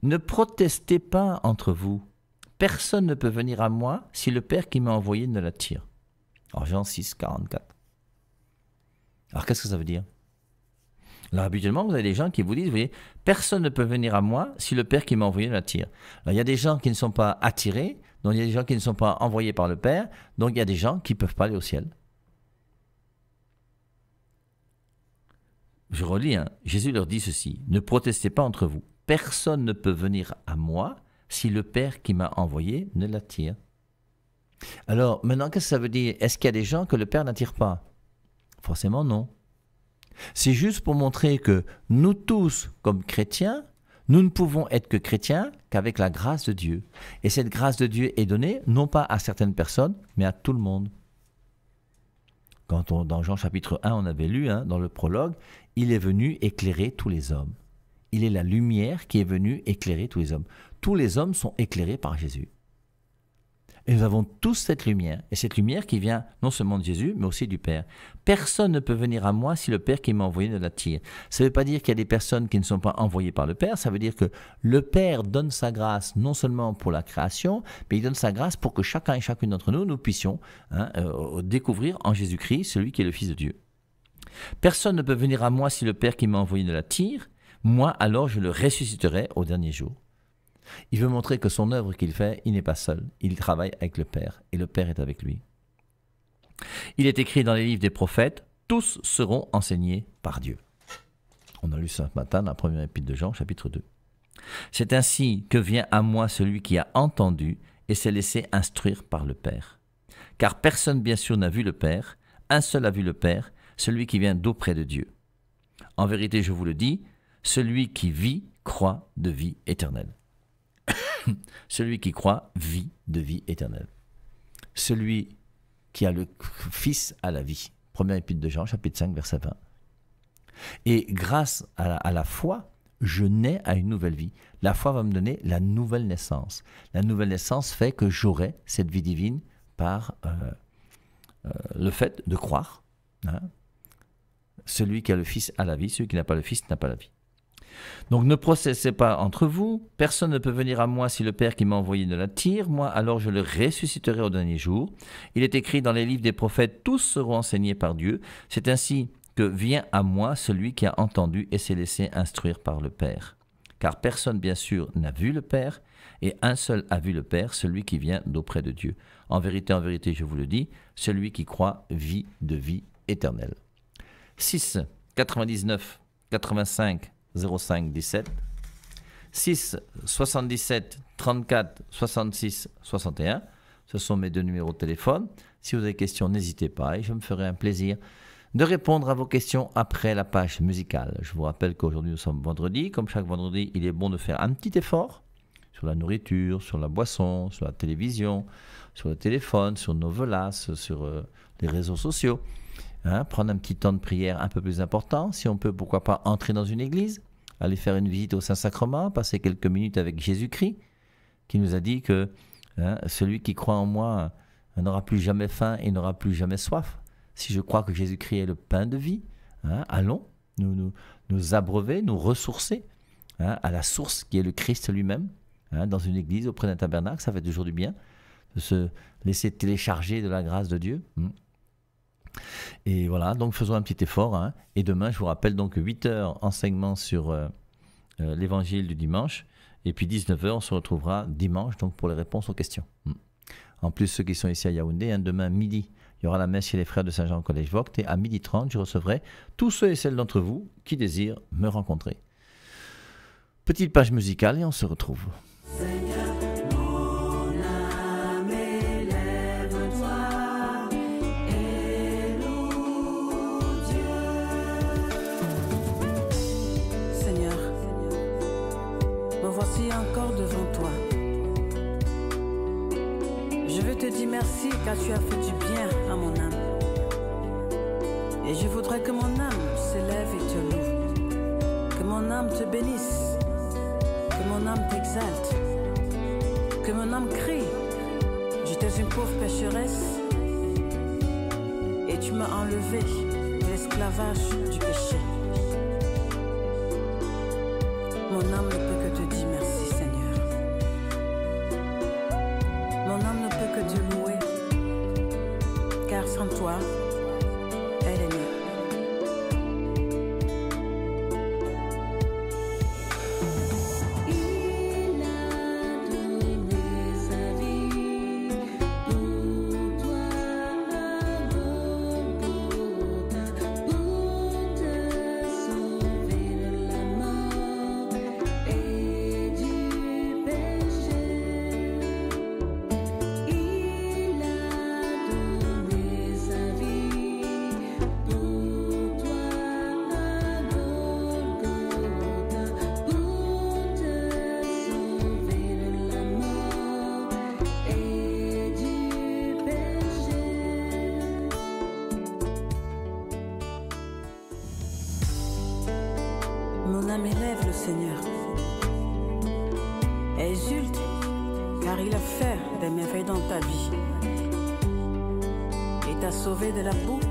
Ne protestez pas entre vous, personne ne peut venir à moi si le Père qui m'a envoyé ne l'attire. En Jean 6, 44. Alors qu'est-ce que ça veut dire alors habituellement, vous avez des gens qui vous disent, vous voyez, personne ne peut venir à moi si le Père qui m'a envoyé l'attire. Alors il y a des gens qui ne sont pas attirés, donc il y a des gens qui ne sont pas envoyés par le Père, donc il y a des gens qui ne peuvent pas aller au ciel. Je relis, hein. Jésus leur dit ceci, ne protestez pas entre vous, personne ne peut venir à moi si le Père qui m'a envoyé ne l'attire. Alors maintenant, qu'est-ce que ça veut dire Est-ce qu'il y a des gens que le Père n'attire pas Forcément non. C'est juste pour montrer que nous tous, comme chrétiens, nous ne pouvons être que chrétiens qu'avec la grâce de Dieu. Et cette grâce de Dieu est donnée non pas à certaines personnes, mais à tout le monde. Quand dans Jean chapitre 1, on avait lu hein, dans le prologue, il est venu éclairer tous les hommes. Il est la lumière qui est venue éclairer tous les hommes. Tous les hommes sont éclairés par Jésus. Et nous avons tous cette lumière. Et cette lumière qui vient non seulement de Jésus, mais aussi du Père. Personne ne peut venir à moi si le Père qui m'a envoyé ne tire. Ça ne veut pas dire qu'il y a des personnes qui ne sont pas envoyées par le Père. Ça veut dire que le Père donne sa grâce non seulement pour la création, mais il donne sa grâce pour que chacun et chacune d'entre nous, nous puissions hein, euh, découvrir en Jésus-Christ celui qui est le Fils de Dieu. Personne ne peut venir à moi si le Père qui m'a envoyé ne tire. Moi, alors, je le ressusciterai au dernier jour. Il veut montrer que son œuvre qu'il fait, il n'est pas seul. Il travaille avec le Père et le Père est avec lui. Il est écrit dans les livres des prophètes, tous seront enseignés par Dieu. On a lu ce matin la première épître de Jean, chapitre 2. C'est ainsi que vient à moi celui qui a entendu et s'est laissé instruire par le Père. Car personne, bien sûr, n'a vu le Père, un seul a vu le Père, celui qui vient d'auprès de Dieu. En vérité, je vous le dis, celui qui vit croit de vie éternelle. Celui qui croit vit de vie éternelle. Celui qui a le Fils à la vie. Première épître de Jean, chapitre 5, verset 20. Et grâce à la, foi, je nais à une nouvelle vie. La foi va me donner la nouvelle naissance. La nouvelle naissance fait que j'aurai cette vie divine par euh, euh, le fait de croire. Hein. Celui qui a le Fils a la vie, celui qui n'a pas le Fils n'a pas la vie. Donc ne processez pas entre vous, personne ne peut venir à moi si le Père qui m'a envoyé ne l'attire, moi alors je le ressusciterai au dernier jour. Il est écrit dans les livres des prophètes, tous seront enseignés par Dieu. C'est ainsi que vient à moi celui qui a entendu et s'est laissé instruire par le Père. Car personne, bien sûr, n'a vu le Père, et un seul a vu le Père, celui qui vient d'auprès de Dieu. En vérité, en vérité, je vous le dis, celui qui croit vit de vie éternelle. 6, 99, 85, 05 17 6 77 34 66 61. Ce sont mes deux numéros de téléphone. Si vous avez des questions, n'hésitez pas et je me ferai un plaisir de répondre à vos questions après la page musicale. Je vous rappelle qu'aujourd'hui nous sommes vendredi. Comme chaque vendredi, il est bon de faire un petit effort sur la nourriture, sur la boisson, sur la télévision, sur le téléphone, sur nos velas sur euh, les réseaux sociaux. Hein, prendre un petit temps de prière un peu plus important. Si on peut, pourquoi pas entrer dans une église, aller faire une visite au Saint-Sacrement, passer quelques minutes avec Jésus-Christ, qui nous a dit que hein, celui qui croit en moi euh, n'aura plus jamais faim et n'aura plus jamais soif. Si je crois que Jésus-Christ est le pain de vie, hein, allons nous, nous, nous, abreuver, nous ressourcer à la source qui est le Christ lui-même, dans une église, auprès d'un tabernacle, ça fait toujours du bien de se laisser télécharger de la grâce de Dieu. Hmm. Et voilà, donc faisons un petit effort. Hein. Et demain, je vous rappelle donc 8h enseignement sur euh, euh, l'évangile du dimanche. Et puis 19h, on se retrouvera dimanche donc pour les réponses aux questions. Hmm. En plus, ceux qui sont ici à Yaoundé, hein, demain midi, il y aura la messe chez les frères de Saint-Jean Collège Vogt. Et à midi 30 je recevrai tous ceux et celles d'entre vous qui désirent me rencontrer. Petite page musicale et on se retrouve. merci car tu as fait du bien à mon âme. Et je voudrais que mon âme s'élève et te loue. Que mon âme te bénisse. Que mon âme t'exalte. Que mon âme crie. J'étais une pauvre pécheresse. Et tu m'as enlevé l'esclavage du péché. sauver de la boue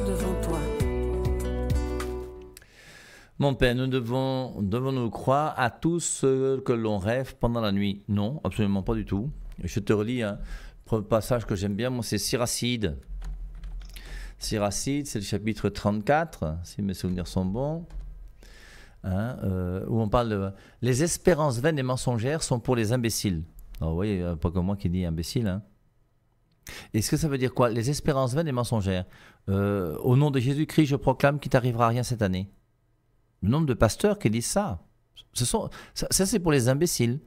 devant toi. Mon Père, nous devons, devons nous croire à tout ce que l'on rêve pendant la nuit. Non, absolument pas du tout. Je te relis un passage que j'aime bien, moi c'est Siracide. Siracide, c'est le chapitre 34, si mes souvenirs sont bons. Hein, euh, où on parle de les espérances vaines et mensongères sont pour les imbéciles. vous voyez, euh, pas comme moi qui dis imbécile. Hein. Est-ce que ça veut dire quoi Les espérances vaines et mensongères. Euh, au nom de Jésus-Christ, je proclame qu'il t'arrivera rien cette année. Le nombre de pasteurs qui disent ça. Ce sont, ça, c'est pour les imbéciles.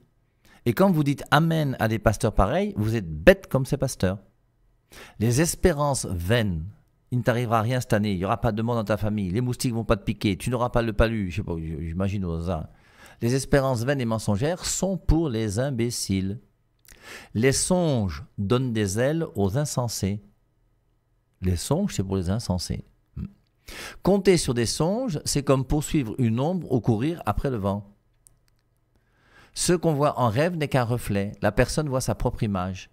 Et quand vous dites Amen à des pasteurs pareils, vous êtes bêtes comme ces pasteurs. Les espérances vaines. Il ne t'arrivera rien cette année. Il n'y aura pas de monde dans ta famille. Les moustiques vont pas te piquer. Tu n'auras pas le palu. Je sais pas, j'imagine au hasard. Les espérances vaines et mensongères sont pour les imbéciles. Les songes donnent des ailes aux insensés. Les songes, c'est pour les insensés. Hmm. Compter sur des songes, c'est comme poursuivre une ombre ou courir après le vent. Ce qu'on voit en rêve n'est qu'un reflet. La personne voit sa propre image.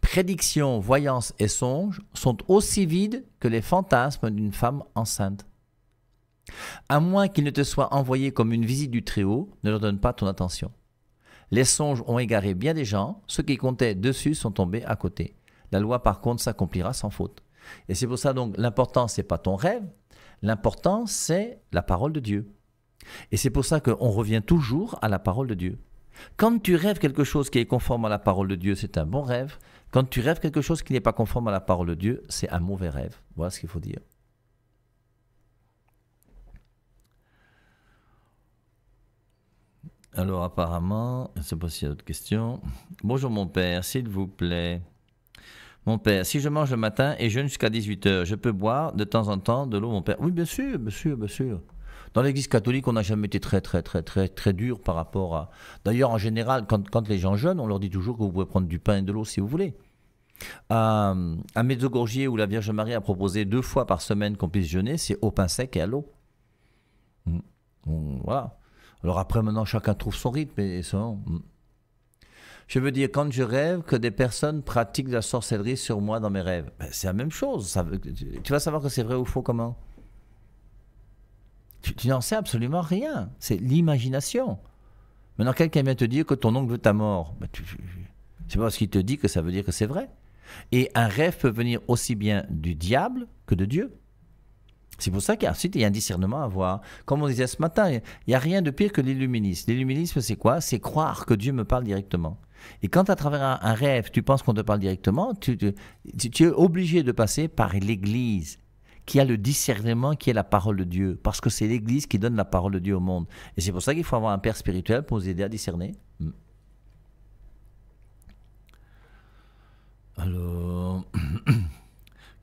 Prédiction, voyance et songes sont aussi vides que les fantasmes d'une femme enceinte. À moins qu'il ne te soit envoyé comme une visite du Très-Haut, ne leur donne pas ton attention. Les songes ont égaré bien des gens, ceux qui comptaient dessus sont tombés à côté. La loi par contre s'accomplira sans faute. Et c'est pour ça donc l'important c'est pas ton rêve, l'important c'est la parole de Dieu. Et c'est pour ça qu'on revient toujours à la parole de Dieu. Quand tu rêves quelque chose qui est conforme à la parole de Dieu, c'est un bon rêve. Quand tu rêves quelque chose qui n'est pas conforme à la parole de Dieu, c'est un mauvais rêve. Voilà ce qu'il faut dire. Alors apparemment, je ne sais pas s'il y a d'autres questions. Bonjour mon père, s'il vous plaît. Mon père, si je mange le matin et jeûne jusqu'à 18h, je peux boire de temps en temps de l'eau, mon père Oui, bien sûr, bien sûr, bien sûr. Dans l'Église catholique, on n'a jamais été très, très, très, très, très dur par rapport à... D'ailleurs, en général, quand, quand les gens jeûnent, on leur dit toujours que vous pouvez prendre du pain et de l'eau si vous voulez. Euh, à, à où la Vierge Marie a proposé deux fois par semaine qu'on puisse jeûner, c'est au pain sec et à l'eau. Mmh. Voilà. Alors après, maintenant, chacun trouve son rythme et son. Mm. Je veux dire, quand je rêve, que des personnes pratiquent de la sorcellerie sur moi dans mes rêves, ben, c'est la même chose. tu vas savoir que c'est vrai ou faux comment Tu, n'en sais absolument rien. C'est l'imagination. Maintenant, quelqu'un vient te dire que ton oncle veut ta mort. Ben, c'est pas parce qu'il te dit que ça veut dire que c'est vrai. Et un rêve peut venir aussi bien du diable que de Dieu. C'est pour ça qu'ensuite, il y a un discernement à voir. Comme on disait ce matin, il n'y a rien de pire que l'illuminisme. L'illuminisme, c'est quoi C'est croire que Dieu me parle directement. Et quand à travers un, rêve, tu penses qu'on te parle directement, tu, tu es obligé de passer par l'Église qui a le discernement qui est la parole de Dieu, parce que c'est l'Église qui donne la parole de Dieu au monde. Et c'est pour ça qu'il faut avoir un père spirituel pour vous aider à discerner. Hmm. Alors...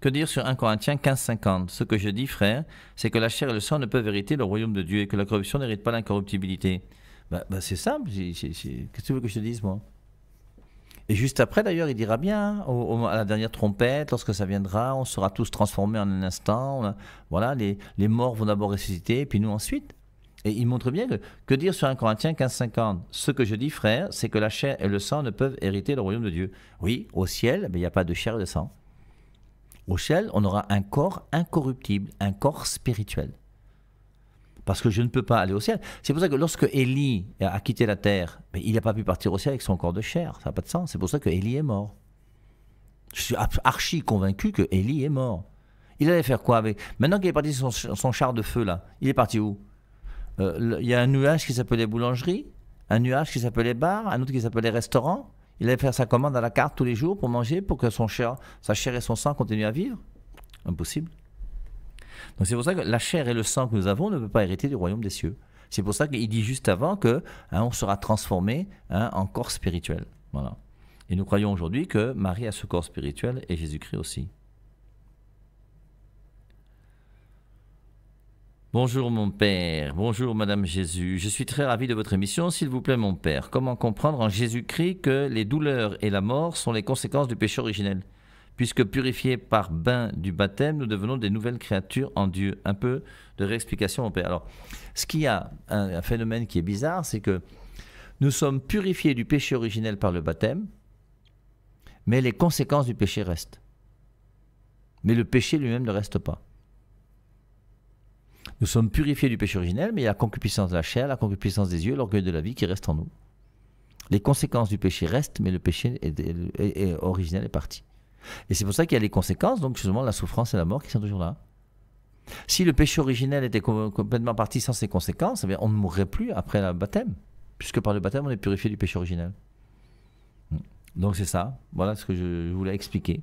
Que dire sur 1 Corinthiens 15, 50 Ce que je dis, frère, c'est que la chair et le sang ne peuvent hériter le royaume de Dieu et que la corruption n'hérite pas l'incorruptibilité. Bah, bah, c'est simple. Qu'est-ce que tu veux que je te dise, moi et juste après, d'ailleurs, il dira bien, hein, à la dernière trompette, lorsque ça viendra, on sera tous transformés en un instant. voilà, les, morts vont d'abord ressusciter, puis nous ensuite. Et il montre bien que, que dire sur 1 Corinthiens 15, 50 Ce que je dis, frère, c'est que la chair et le sang ne peuvent hériter le royaume de Dieu. Oui, au ciel, mais il n'y a pas de chair et de sang au ciel, on aura un corps incorruptible, un corps spirituel. Parce que je ne peux pas aller au ciel. C'est pour ça que lorsque Élie a quitté la terre, il n'a pas pu partir au ciel avec son corps de chair. Ça n'a pas de sens. C'est pour ça que Élie est mort. Je suis archi convaincu que Élie est mort. Il allait faire quoi avec Maintenant qu'il est parti sur son, char de feu là, il est parti où euh, Il y a un nuage qui s'appelait boulangerie, un nuage qui s'appelait bar, un autre qui s'appelait restaurant. Il allait faire sa commande à la carte tous les jours pour manger, pour que son chair, sa chair et son sang continuent à vivre Impossible. Donc c'est pour ça que la chair et le sang que nous avons ne peuvent pas hériter du royaume des cieux. C'est pour ça qu'il dit juste avant que hein, on sera transformé hein, en corps spirituel. Voilà. Et nous croyons aujourd'hui que Marie a ce corps spirituel et Jésus-Christ aussi. Bonjour mon Père, bonjour Madame Jésus, je suis très ravi de votre émission, s'il vous plaît mon Père. Comment comprendre en Jésus-Christ que les douleurs et la mort sont les conséquences du péché originel Puisque purifiés par bain du baptême, nous devenons des nouvelles créatures en Dieu. Un peu de réexplication mon Père. Alors, ce qui y a, un, phénomène qui est bizarre, c'est que nous sommes purifiés du péché originel par le baptême, mais les conséquences du péché restent. Mais le péché lui-même ne reste pas. Nous sommes purifiés du péché originel, mais il y a la concupiscence de la chair, la concupiscence des yeux, l'orgueil de la vie qui reste en nous. Les conséquences du péché restent, mais le péché originel est parti. Et c'est pour ça qu'il y a les conséquences, donc justement la souffrance et la mort qui sont toujours là. Si le péché originel était complètement parti sans ses conséquences, eh on ne mourrait plus après le baptême, puisque par le baptême on est purifié du péché originel. Donc c'est ça, voilà ce que je voulais expliquer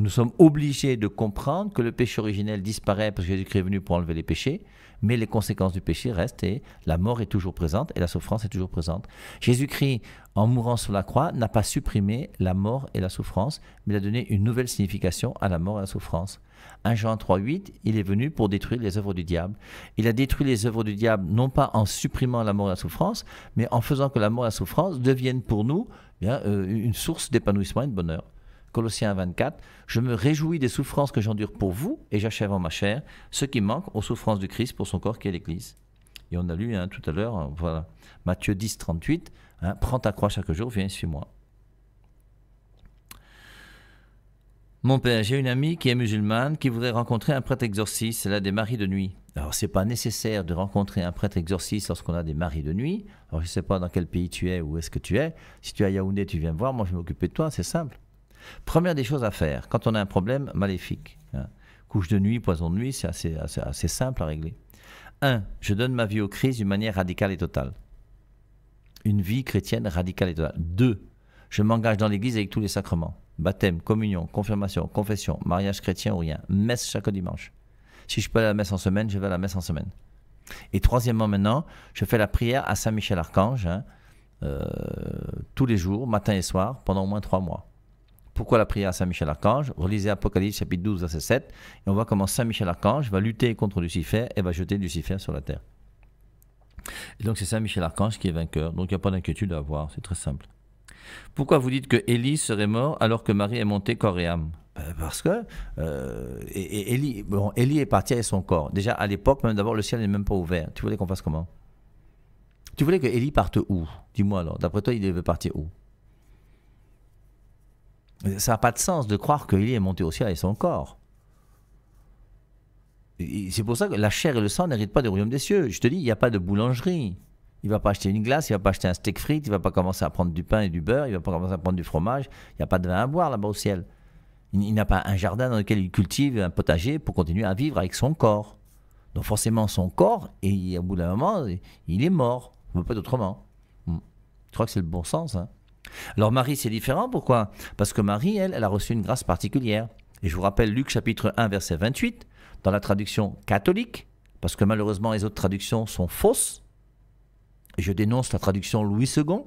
nous sommes obligés de comprendre que le péché originel disparaît parce que Jésus-Christ est venu pour enlever les péchés, mais les conséquences du péché restent et la mort est toujours présente et la souffrance est toujours présente. Jésus-Christ, en mourant sur la croix, n'a pas supprimé la mort et la souffrance, mais a donné une nouvelle signification à la mort et à la souffrance. 1 Jean 3,8, il est venu pour détruire les œuvres du diable. Il a détruit les œuvres du diable non pas en supprimant la mort et la souffrance, mais en faisant que la mort et la souffrance deviennent pour nous bien, euh, une source d'épanouissement et de bonheur. Colossiens 24, je me réjouis des souffrances que j'endure pour vous et j'achève en ma chair ce qui manque aux souffrances du Christ pour son corps qui est l'Église. Et on a lu hein, tout à l'heure, hein, voilà, Matthieu 10, 38, hein, prends ta croix chaque jour, viens, suis-moi. Mon père, j'ai une amie qui est musulmane qui voudrait rencontrer un prêtre exorciste. Elle a des maris de nuit. Alors, c'est pas nécessaire de rencontrer un prêtre exorciste lorsqu'on a des maris de nuit. Alors, je sais pas dans quel pays tu es, où est-ce que tu es. Si tu es à Yaoundé, tu viens me voir. Moi, je vais m'occuper de toi. C'est simple. Première des choses à faire, quand on a un problème maléfique, hein, couche de nuit, poison de nuit, c'est assez, simple à régler. 1. Je donne ma vie aux crises d'une manière radicale et totale. Une vie chrétienne radicale et totale. 2. Je m'engage dans l'Église avec tous les sacrements. Baptême, communion, confirmation, confession, mariage chrétien ou rien. Messe chaque dimanche. Si je peux aller à la messe en semaine, je vais à la messe en semaine. Et troisièmement maintenant, je fais la prière à Saint-Michel-Archange hein, euh, tous les jours, matin et soir, pendant au moins trois mois pourquoi la prière à Saint-Michel-Archange. Relisez Apocalypse chapitre 12, verset 7, et on voit comment Saint-Michel-Archange va lutter contre Lucifer et va jeter Lucifer sur la terre. donc c'est Saint-Michel-Archange qui est vainqueur, donc il n'y a pas d'inquiétude à avoir, c'est très simple. Pourquoi vous dites que Élie serait mort alors que Marie est montée corps et âme ben, parce que euh, Élie, bon, est parti avec son corps. Déjà à l'époque, même d'abord, le ciel n'est même pas ouvert. Tu voulais qu'on fasse comment Tu voulais que Élie parte où Dis-moi alors. D'après toi, il devait partir où ça n'a pas de sens de croire qu'il est monté au ciel avec son corps. C'est pour ça que la chair et le sang n'héritent pas du royaume des cieux. Je te dis, il n'y a pas de boulangerie. Il ne va pas acheter une glace, il ne va pas acheter un steak frites, il ne va pas commencer à prendre du pain et du beurre, il ne va pas commencer à prendre du fromage, il n'y a pas de vin à boire là-bas au ciel. Il, n'a pas un jardin dans lequel il cultive un potager pour continuer à vivre avec son corps. Donc forcément, son corps, et au bout d'un moment, il est mort. On ne peut pas autrement. Hmm. Je crois que c'est le bon sens. Hein. Alors Marie, c'est différent, pourquoi Parce que Marie, elle, elle a reçu une grâce particulière. Et je vous rappelle Luc chapitre 1, verset 28, dans la traduction catholique, parce que malheureusement les autres traductions sont fausses. Je dénonce la traduction Louis II,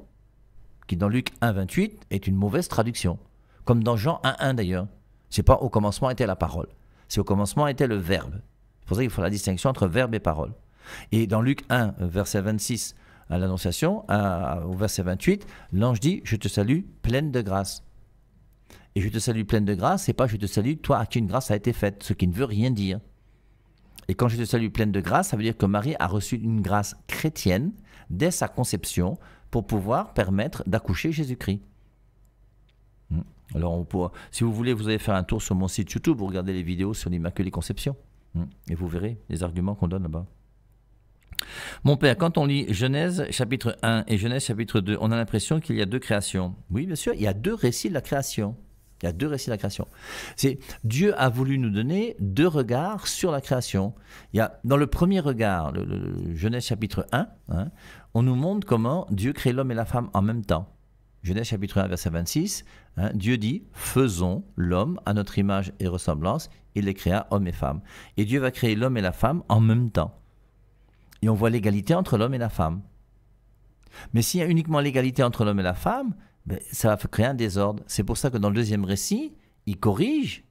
qui dans Luc 1, 28 est une mauvaise traduction, comme dans Jean 1, 1 d'ailleurs. C'est pas au commencement était la parole, c'est au commencement était le verbe. C'est pour ça qu'il faut la distinction entre verbe et parole. Et dans Luc 1, verset 26, à l'Annonciation, au verset 28, l'ange dit Je te salue, pleine de grâce. Et je te salue, pleine de grâce, c'est pas je te salue, toi à qui une grâce a été faite, ce qui ne veut rien dire. Et quand je te salue, pleine de grâce, ça veut dire que Marie a reçu une grâce chrétienne dès sa conception pour pouvoir permettre d'accoucher Jésus-Christ. Hmm. Alors, on si vous voulez, vous allez faire un tour sur mon site YouTube, vous regardez les vidéos sur l'Immaculée Conception. Hmm. Et vous verrez les arguments qu'on donne là-bas. Mon père, quand on lit Genèse chapitre 1 et Genèse chapitre 2, on a l'impression qu'il y a deux créations. Oui, monsieur, il y a deux récits de la création. Il y a deux récits de la création. C'est Dieu a voulu nous donner deux regards sur la création. Il y a, dans le premier regard, le, Genèse chapitre 1, hein, on nous montre comment Dieu crée l'homme et la femme en même temps. Genèse chapitre 1, verset 26, hein, Dieu dit Faisons l'homme à notre image et ressemblance, il les créa, homme et femme. Et Dieu va créer l'homme et la femme en même temps et on voit l'égalité entre l'homme et la femme. Mais s'il y a uniquement l'égalité entre l'homme et la femme, ben, ça va créer un désordre. C'est pour ça que dans le deuxième récit, il corrige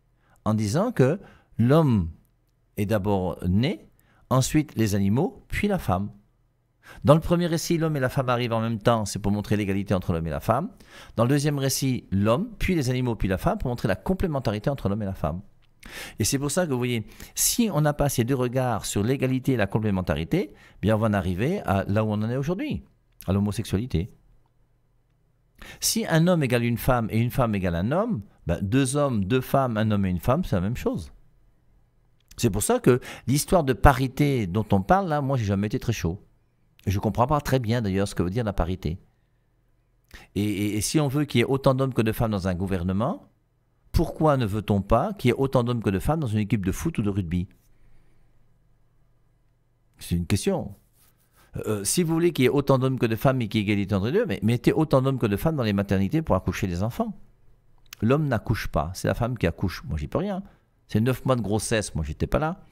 en disant que l'homme est d'abord né, ensuite les animaux, puis la femme. Dans le premier récit, l'homme et la femme arrivent en même temps, c'est pour montrer l'égalité entre l'homme et la femme. Dans le deuxième récit, l'homme, puis les animaux, puis la femme, pour montrer la complémentarité entre l'homme et la femme. Et c'est pour ça que vous voyez, si on n'a pas ces deux regards sur l'égalité et la complémentarité, bien on va en arriver à là où on en est aujourd'hui, à l'homosexualité. Si un homme égale une femme et une femme égale un homme, ben, deux hommes, deux femmes, un homme et une femme, c'est la même chose. C'est pour ça que l'histoire de parité dont on parle là, moi j'ai jamais été très chaud. Je ne comprends pas très bien d'ailleurs ce que veut dire la parité. et si on veut qu'il y ait autant d'hommes que de femmes dans un gouvernement, pourquoi ne veut-on pas qu'il y ait autant d'hommes que de femmes dans une équipe de foot ou de rugby C'est une question. Euh, euh, si vous voulez qu'il y ait autant d'hommes que de femmes et qu'il y ait égalité entre les deux, mettez autant d'hommes que de femmes dans les maternités pour accoucher les enfants. L'homme n'accouche pas, c'est la femme qui accouche. Moi, j'y peux rien. C'est neuf mois de grossesse, moi, j'étais pas là.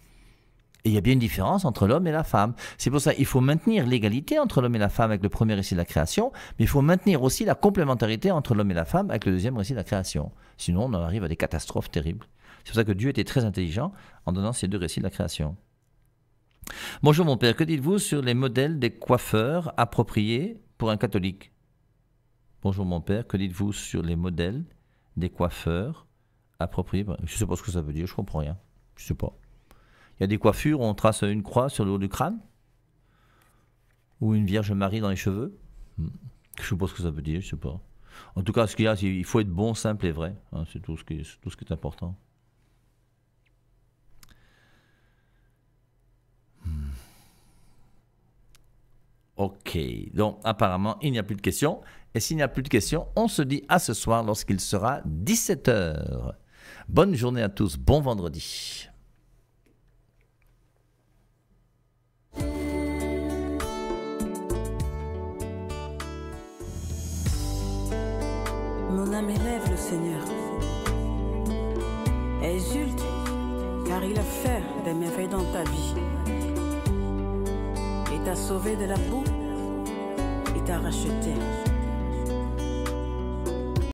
Et il y a bien une différence entre l'homme et la femme. C'est pour ça qu'il faut maintenir l'égalité entre l'homme et la femme avec le premier récit de la création, mais il faut maintenir aussi la complémentarité entre l'homme et la femme avec le deuxième récit de la création. Sinon, on arrive à des catastrophes terribles. C'est pour ça que Dieu était très intelligent en donnant ces deux récits de la création. Bonjour mon père, que dites-vous sur les modèles des coiffeurs appropriés pour un catholique Bonjour mon père, que dites-vous sur les modèles des coiffeurs appropriés Je ne sais pas ce que ça veut dire, je ne comprends rien. Je ne sais pas. Il y a des coiffures où on trace une croix sur le haut du crâne ou une Vierge Marie dans les cheveux. Je suppose que ça veut dire, je sais pas. En tout cas, ce qu'il y a, il faut être bon, simple et vrai. Hein, c'est tout ce qui, est, important. Hmm. Ok, donc apparemment il n'y a plus de questions. Et s'il n'y a plus de questions, on se dit à ce soir lorsqu'il sera 17h. Bonne journée à tous, bon vendredi. mon âme élève le Seigneur. Exulte, car il a fait des merveilles dans ta vie. Il t'a sauvé de la boue, et t'a racheté.